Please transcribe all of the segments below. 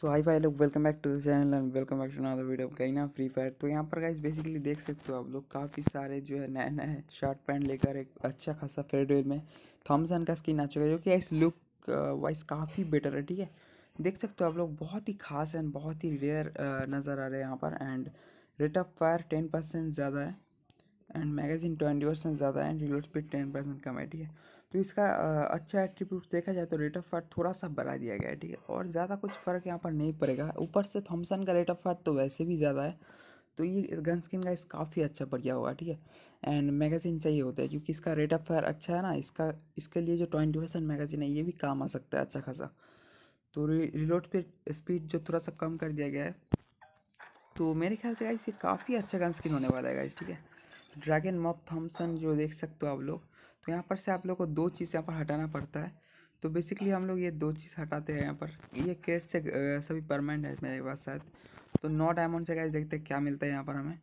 सो hi भाई लोग welcome back to channel and welcome back to another video कहीं ना फ्री फायर तो यहाँ पर गाइज बेसिकली देख सकते हो आप लोग काफ़ी सारे जो है नए नए शर्ट पैंट लेकर एक अच्छा खासा फेडवेल में थॉमसन का स्किन आ चुका है जो कि इस लुक वाइज काफ़ी बेटर है ठीक है देख सकते हो आप लोग बहुत ही खास एंड बहुत ही रेयर uh, नज़र आ रहे हैं यहाँ पर and rate of fire ten percent ज़्यादा है एंड मैगजीन ट्वेंटी परसेंट ज़्यादा है and reload speed ten percent कम है ठीक है तो इसका अच्छा एट्रीब्यूट देखा जाए तो रेट ऑफ फायर थोड़ा सा बढ़ा दिया गया है ठीक है और ज़्यादा कुछ फ़र्क यहाँ पर नहीं पड़ेगा ऊपर से थॉमसन का रेट ऑफ फायर तो वैसे भी ज़्यादा है तो ये गन स्किन का इस काफ़ी अच्छा बढ़िया होगा ठीक है एंड मैगजीन चाहिए होता है क्योंकि इसका रेट ऑफ फायर अच्छा है ना इसका इसके लिए जो ट्वेंटी परसेंट मैगजीन है ये भी काम आ सकता है अच्छा खासा तो रिलोड पे स्पीड जो थोड़ा सा कम कर दिया गया है तो मेरे ख्याल से गाइस ये काफ़ी अच्छा गन स्किन होने वाला है गाइस ठीक है ड्रैगन मॉप थॉम्सन जो देख सकते हो आप लोग तो यहाँ पर से आप लोग को दो चीज़ यहाँ पर हटाना पड़ता है तो बेसिकली हम लोग ये दो चीज़ हटाते हैं यहाँ पर ये क्रेट से सभी परमानेंट है मेरे पास शायद तो नौ डायमंड से कैश देखते हैं क्या मिलता है यहाँ पर हमें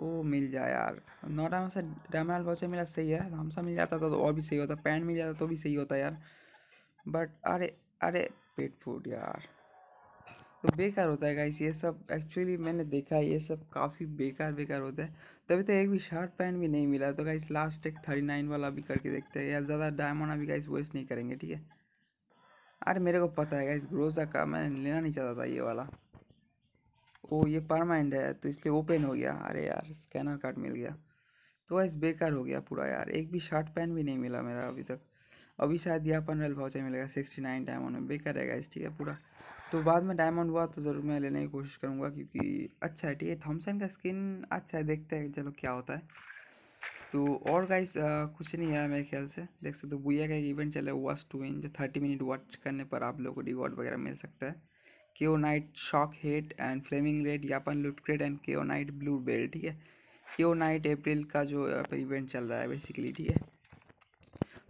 ओ मिल जाए यार नौ डायमंड से डायमंड वाउचर मिला सही है हमसा मिल जाता था तो और भी सही होता पैंट मिल जाता तो भी सही होता यार बट अरे अरे पेट फूड यार तो बेकार होता है गाइस ये सब एक्चुअली मैंने देखा है ये सब काफ़ी बेकार बेकार होता है तभी तो एक भी शर्ट पैंट भी नहीं मिला तो गाइस लास्ट एक थर्टी नाइन वाला भी करके देखते हैं या ज़्यादा डायमंड अभी गाइस वेस्ट नहीं करेंगे ठीक है अरे मेरे को पता है गाइस ग्रोसा का मैं लेना नहीं चाहता था ये वाला ओ ये परमानेंट है तो इसलिए ओपन हो गया अरे यार स्कैनर कार्ड मिल गया तो गाइस बेकार हो गया पूरा यार एक भी शर्ट पैंट भी नहीं मिला मेरा अभी तक अभी शायद ये अपन रेल भाव से मिलेगा सिक्सटी नाइन डायमंड में बेकार रहेगा इस ठीक है पूरा तो बाद में डायमंड हुआ तो ज़रूर मैं लेने की कोशिश करूँगा क्योंकि अच्छा है ठीक है थॉमसन का स्किन अच्छा है देखते हैं चलो क्या होता है तो और गाइस कुछ नहीं है मेरे ख्याल से देख सकते हो तो बुया का एक इवेंट चला है वॉच टू इन जो थर्टी मिनट वॉच करने पर आप लोग को रिवॉर्ड वगैरह मिल सकता है के ओ night shock hat and flaming red यापन लुटक्रेड एंड के ओ नाइट ब्लू बेल्ट ठीक है के ओ नाइट अप्रैल का जो इवेंट चल रहा है बेसिकली ठीक है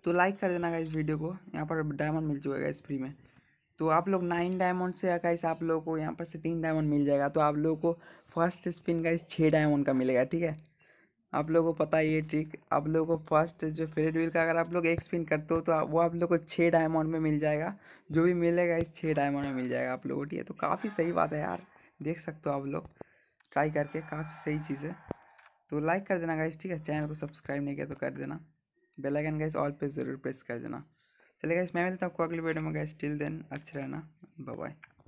तो लाइक कर देना इस वीडियो को यहाँ पर डायमंड मिल चुका है इस फ्री में तो आप लोग नाइन डायमंड से गाइस आप लोगों को यहाँ पर से तीन डायमंड मिल जाएगा तो आप लोगों को फर्स्ट स्पिन का इस छः डायमंड का मिलेगा ठीक है आप लोगों को पता है ये ट्रिक आप लोगों को फर्स्ट जो फेरेट व्हील का अगर आप लोग एक स्पिन करते हो तो वो आप लोग को छः डायमंड में मिल जाएगा जो भी मिलेगा इस छः डायमंड में मिल जाएगा आप लोगों को ठीक है तो काफ़ी सही बात है यार देख सकते हो आप लोग ट्राई करके काफ़ी सही चीज़ है तो लाइक कर देना गाइस ठीक है चैनल को सब्सक्राइब नहीं किया तो कर देना बेल आइकन गैस ऑल पे ज़रूर प्रेस कर देना चलेगा इस मैं मिलता हूँ आपको अगले वीडियो में गैस टिल देन अच्छा रहना बाय